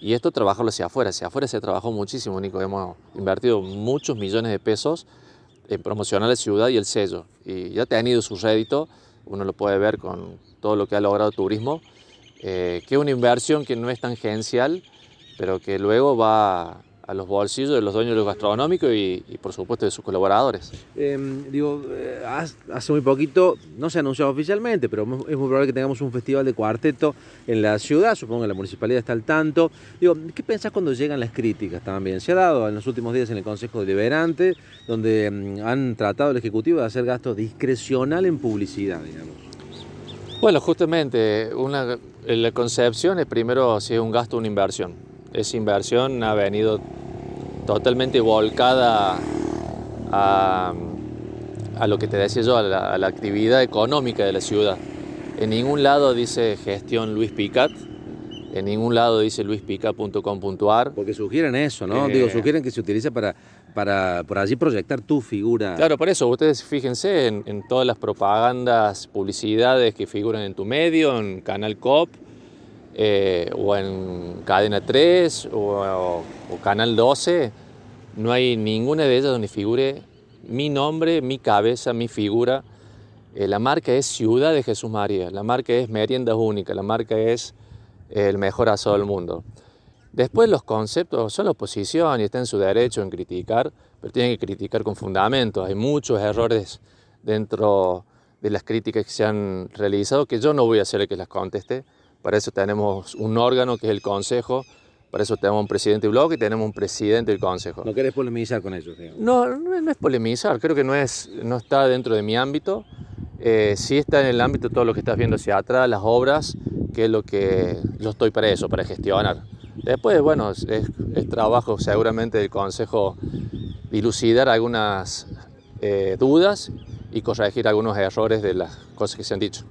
Y esto trabajarlo hacia afuera. Hacia afuera se trabajó muchísimo, Nico. Hemos invertido muchos millones de pesos en promocionar la ciudad y el sello. Y ya te han ido su rédito, uno lo puede ver con todo lo que ha logrado turismo, eh, que es una inversión que no es tangencial, pero que luego va a los bolsillos de los dueños de los gastronómicos y, por supuesto de sus colaboradores. Em, digo, eh, hace muy poquito, no se ha anunciado oficialmente, pero es muy probable que tengamos un festival de cuarteto en la ciudad, supongo que la municipalidad está al tanto. Digo, ¿qué pensás cuando llegan las críticas también? Se ha dado en los últimos días en el Consejo Deliberante, donde em, han tratado el Ejecutivo de hacer gasto discrecional en publicidad, digamos. Bueno, justamente, una, la concepción es primero si es un gasto o una inversión. Esa inversión ha venido totalmente volcada a, lo que te decía yo, a la, actividad económica de la ciudad. En ningún lado dice gestión Luis Picat, en ningún lado dice luispicat.com.ar Porque sugieren eso, ¿no? Eh. Digo, sugieren que se utilice para, para por allí proyectar tu figura. Claro, por eso, ustedes fíjense en, en todas las propagandas, publicidades que figuran en tu medio, en Canal COP, eh, o en Cadena 3 o, Canal 12, no hay ninguna de ellas donde figure mi nombre, mi cabeza, mi figura. Eh, la marca es Ciudad de Jesús María, la marca es Merienda Única, la marca es eh, el mejor asado del mundo. Después los conceptos son la oposición y está en su derecho en criticar, pero tienen que criticar con fundamentos. Hay muchos errores dentro de las críticas que se han realizado que yo no voy a ser el que las conteste. Para eso tenemos un órgano que es el Consejo, para eso tenemos un presidente del bloque y tenemos un presidente del Consejo. ¿No querés polemizar con ellos? No, no, es polemizar, creo que no, es, no está dentro de mi ámbito. Eh, sí está en el ámbito todo lo que estás viendo hacia atrás, las obras, que es lo que yo estoy para eso, para gestionar. Después, bueno, es, trabajo seguramente del Consejo dilucidar algunas eh, dudas y corregir algunos errores de las cosas que se han dicho.